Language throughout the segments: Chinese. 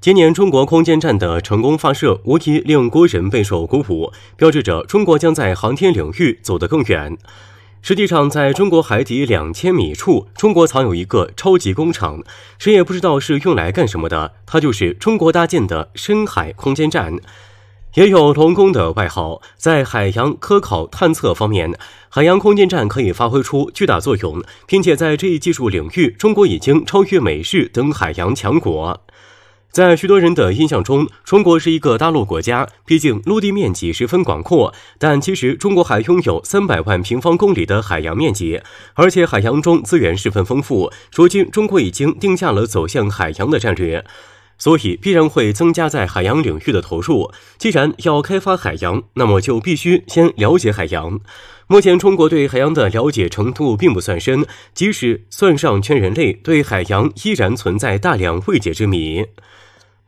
今年中国空间站的成功发射，无疑令国人备受鼓舞，标志着中国将在航天领域走得更远。实际上，在中国海底两千米处，中国藏有一个超级工厂，谁也不知道是用来干什么的。它就是中国搭建的深海空间站，也有“龙宫”的外号。在海洋科考探测方面，海洋空间站可以发挥出巨大作用，并且在这一技术领域，中国已经超越美日等海洋强国。在许多人的印象中，中国是一个大陆国家，毕竟陆地面积十分广阔。但其实，中国还拥有三百万平方公里的海洋面积，而且海洋中资源十分丰富。如今，中国已经定下了走向海洋的战略。所以必然会增加在海洋领域的投入。既然要开发海洋，那么就必须先了解海洋。目前，中国对海洋的了解程度并不算深，即使算上全人类，对海洋依然存在大量未解之谜。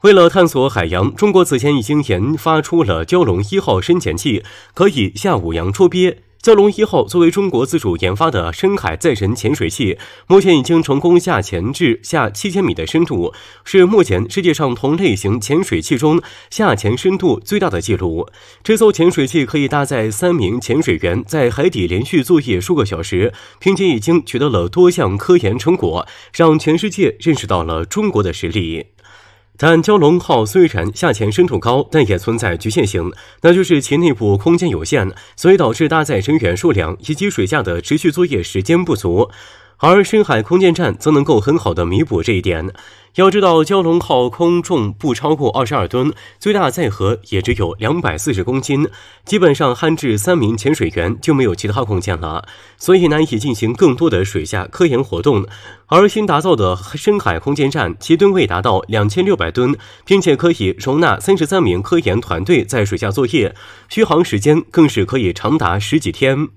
为了探索海洋，中国此前已经研发出了蛟龙一号深潜器，可以下五洋捉鳖。蛟龙一号作为中国自主研发的深海载人潜水器，目前已经成功下潜至下七千米的深度，是目前世界上同类型潜水器中下潜深度最大的记录。这艘潜水器可以搭载三名潜水员在海底连续作业数个小时，并且已经取得了多项科研成果，让全世界认识到了中国的实力。但蛟龙号虽然下潜深度高，但也存在局限性，那就是其内部空间有限，所以导致搭载人员数量以及水下的持续作业时间不足。而深海空间站则能够很好的弥补这一点。要知道，蛟龙号空重不超过二十二吨，最大载荷也只有两百四十公斤，基本上焊置三名潜水员就没有其他空间了，所以难以进行更多的水下科研活动。而新打造的深海空间站，其吨位达到两千六百吨，并且可以容纳三十三名科研团队在水下作业，续航时间更是可以长达十几天。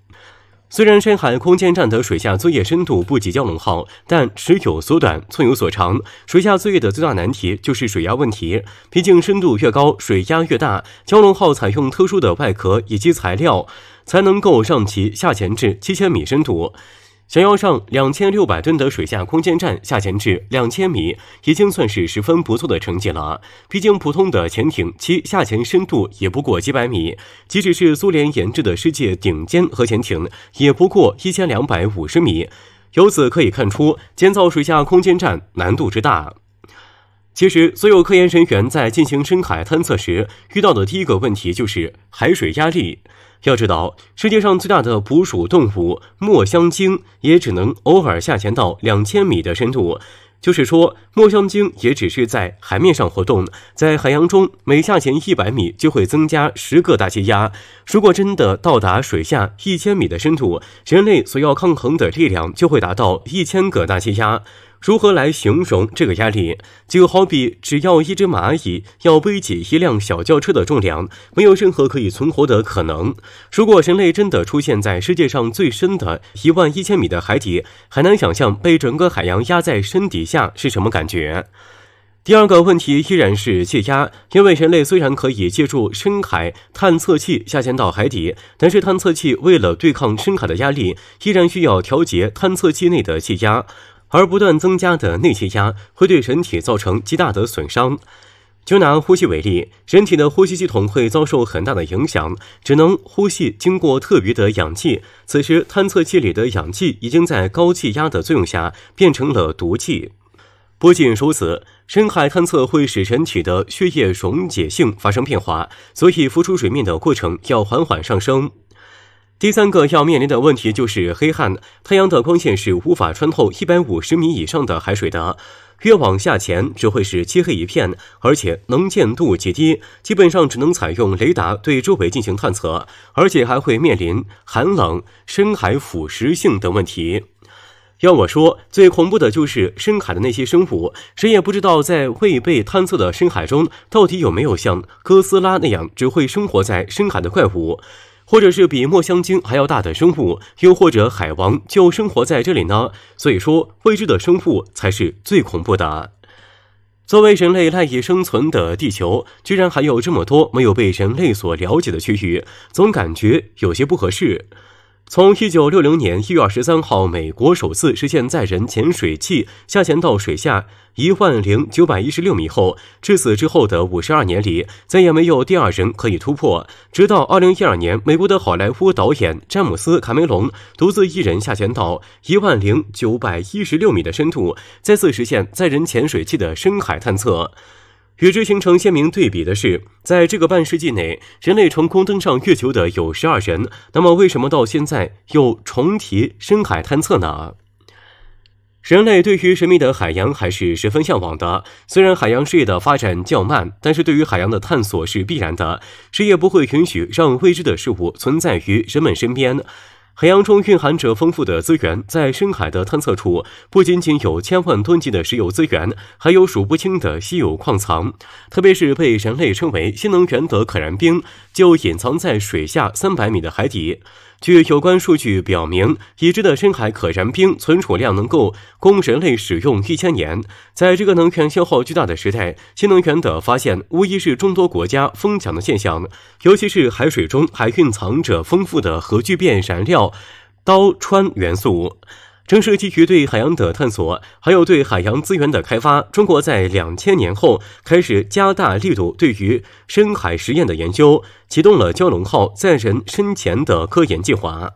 虽然深海空间站的水下作业深度不及蛟龙号，但尺有所短，寸有所长。水下作业的最大难题就是水压问题，毕竟深度越高，水压越大。蛟龙号采用特殊的外壳以及材料，才能够让其下潜至七千米深度。想要上两千六百吨的水下空间站下潜至两千米，已经算是十分不错的成绩了。毕竟普通的潜艇其下潜深度也不过几百米，即使是苏联研制的世界顶尖核潜艇，也不过一千两百五十米。由此可以看出，建造水下空间站难度之大。其实，所有科研人员在进行深海探测时，遇到的第一个问题就是海水压力。要知道，世界上最大的捕鼠动物墨香鲸也只能偶尔下潜到两千米的深度，就是说，墨香鲸也只是在海面上活动。在海洋中，每下潜一百米就会增加十个大气压。如果真的到达水下一千米的深度，人类所要抗衡的力量就会达到一千个大气压。如何来形容这个压力？就好比只要一只蚂蚁要背起一辆小轿车的重量，没有任何可以存活的可能。如果人类真的出现在世界上最深的一万一千米的海底，很难想象被整个海洋压在身底下是什么感觉。第二个问题依然是气压，因为人类虽然可以借助深海探测器下潜到海底，但是探测器为了对抗深海的压力，依然需要调节探测器内的气压。而不断增加的内气压会对人体造成极大的损伤。就拿呼吸为例，人体的呼吸系统会遭受很大的影响，只能呼吸经过特别的氧气。此时，探测器里的氧气已经在高气压的作用下变成了毒气。不仅如此，深海探测会使人体的血液溶解性发生变化，所以浮出水面的过程要缓缓上升。第三个要面临的问题就是黑暗。太阳的光线是无法穿透一百五十米以上的海水的，越往下潜，只会是漆黑一片，而且能见度极低，基本上只能采用雷达对周围进行探测，而且还会面临寒冷、深海腐蚀性等问题。要我说，最恐怖的就是深海的那些生物，谁也不知道在未被探测的深海中，到底有没有像哥斯拉那样只会生活在深海的怪物。或者是比墨香鲸还要大的生物，又或者海王就生活在这里呢？所以说，未知的生物才是最恐怖的。作为人类赖以生存的地球，居然还有这么多没有被人类所了解的区域，总感觉有些不合适。从一九六零年一月二十三号，美国首次实现载人潜水器下潜到水下一万零九百一十六米后，至此之后的五十二年里，再也没有第二人可以突破。直到二零一二年，美国的好莱坞导演詹姆斯·卡梅隆独自一人下潜到一万零九百一十六米的深度，再次实现载人潜水器的深海探测。与之形成鲜明对比的是，在这个半世纪内，人类成功登上月球的有十二人。那么，为什么到现在又重提深海探测呢？人类对于神秘的海洋还是十分向往的。虽然海洋事业的发展较慢，但是对于海洋的探索是必然的。谁也不会允许让未知的事物存在于人们身边。海洋中蕴含着丰富的资源，在深海的探测处，不仅仅有千万吨级的石油资源，还有数不清的稀有矿藏。特别是被人类称为新能源的可燃冰，就隐藏在水下三百米的海底。据有关数据表明，已知的深海可燃冰存储量能够供人类使用一千年。在这个能源消耗巨大的时代，新能源的发现无疑是众多国家疯抢的现象。尤其是海水中还蕴藏着丰富的核聚变燃料。刀穿元素，正是基于对海洋的探索，还有对海洋资源的开发，中国在两千年后开始加大力度对于深海实验的研究，启动了蛟龙号载人深潜的科研计划。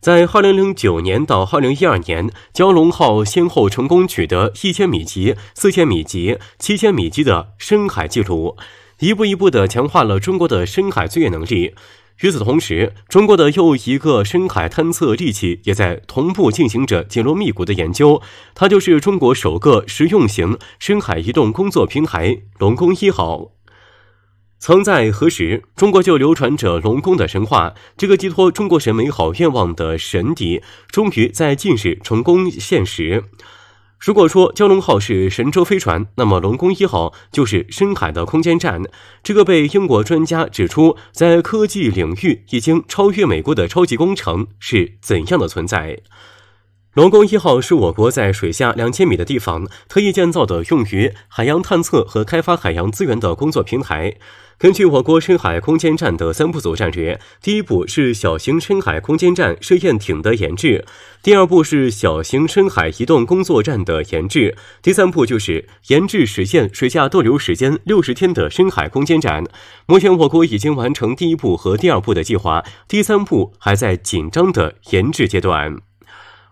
在二零零九年到二零一二年，蛟龙号先后成功取得一千米级、四千米级、七千米级的深海记录，一步一步地强化了中国的深海作业能力。与此同时，中国的又一个深海探测利器也在同步进行着紧锣密鼓的研究，它就是中国首个实用型深海移动工作平台“龙宫一号”。曾在何时，中国就流传着龙宫的神话？这个寄托中国神美好愿望的神邸，终于在近日成功现实。如果说蛟龙号是神舟飞船，那么龙宫一号就是深海的空间站。这个被英国专家指出在科技领域已经超越美国的超级工程是怎样的存在？龙宫一号是我国在水下两千米的地方特意建造的，用于海洋探测和开发海洋资源的工作平台。根据我国深海空间站的三步走战略，第一步是小型深海空间站试验艇的研制，第二步是小型深海移动工作站的研制，第三步就是研制实现水下逗留时间六十天的深海空间站。目前，我国已经完成第一步和第二步的计划，第三步还在紧张的研制阶段。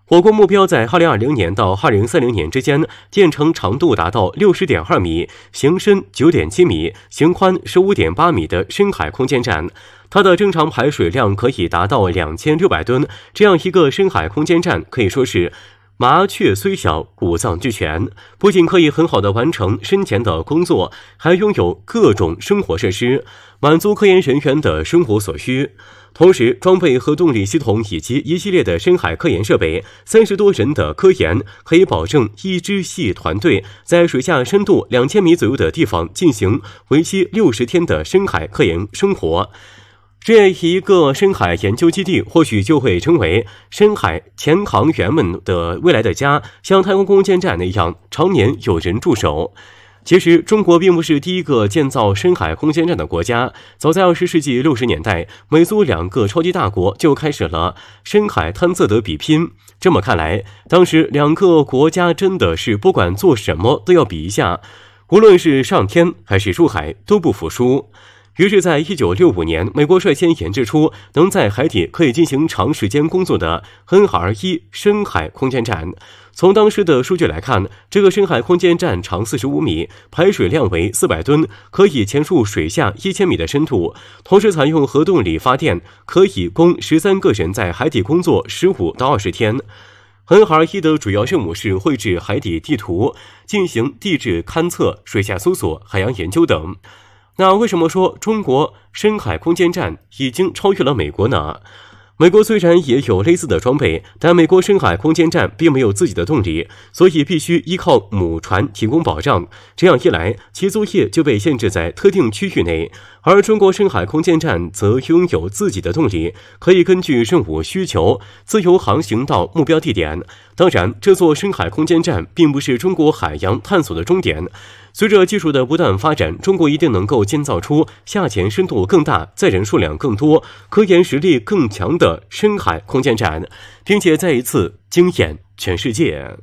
我国目标在2020年到2030年之间建成长度达到60.2米、型深9.7米、型宽15.8米的深海空间站，它的正常排水量可以达到2600吨。这样一个深海空间站可以说是。麻雀虽小，五脏俱全，不仅可以很好的完成身前的工作，还拥有各种生活设施，满足科研人员的生活所需。同时，装备核动力系统以及一系列的深海科研设备，三十多人的科研可以保证一支系团队在水下深度两千米左右的地方进行为期六十天的深海科研生活。这一个深海研究基地或许就会成为深海潜航员们的未来的家，像太空空间站那样常年有人驻守。其实，中国并不是第一个建造深海空间站的国家。早在二十世纪六十年代，美苏两个超级大国就开始了深海探测的比拼。这么看来，当时两个国家真的是不管做什么都要比一下，无论是上天还是入海，都不服输。于是，在一九六五年，美国率先研制出能在海底可以进行长时间工作的 N R 一深海空间站。从当时的数据来看，这个深海空间站长四十五米，排水量为四百吨，可以潜入水下一千米的深度。同时，采用核动力发电，可以供十三个人在海底工作十五到二十天。N R 一的主要任务是绘制海底地图、进行地质勘测、水下搜索、海洋研究等。那为什么说中国深海空间站已经超越了美国呢？美国虽然也有类似的装备，但美国深海空间站并没有自己的动力，所以必须依靠母船提供保障。这样一来，其作业就被限制在特定区域内。而中国深海空间站则拥有自己的动力，可以根据任务需求自由航行到目标地点。当然，这座深海空间站并不是中国海洋探索的终点。随着技术的不断发展，中国一定能够建造出下潜深度更大、载人数量更多、科研实力更强的深海空间站，并且再一次惊艳全世界。